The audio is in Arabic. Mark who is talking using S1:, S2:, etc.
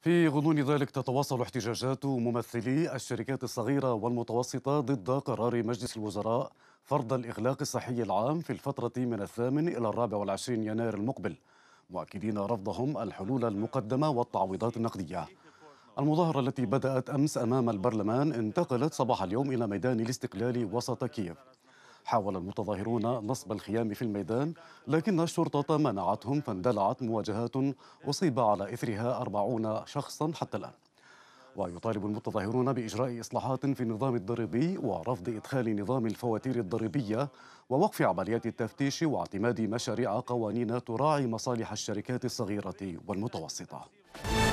S1: في غضون ذلك تتواصل احتجاجات ممثلي الشركات الصغيرة والمتوسطة ضد قرار مجلس الوزراء فرض الإغلاق الصحي العام في الفترة من الثامن إلى الرابع والعشرين يناير المقبل مؤكدين رفضهم الحلول المقدمة والتعويضات النقدية المظاهرة التي بدأت أمس أمام البرلمان انتقلت صباح اليوم إلى ميدان الاستقلال وسط كييف حاول المتظاهرون نصب الخيام في الميدان لكن الشرطة منعتهم فاندلعت مواجهات أصيب على إثرها أربعون شخصا حتى الآن ويطالب المتظاهرون بإجراء إصلاحات في النظام الضريبي ورفض إدخال نظام الفواتير الضريبية ووقف عمليات التفتيش واعتماد مشاريع قوانين تراعي مصالح الشركات الصغيرة والمتوسطة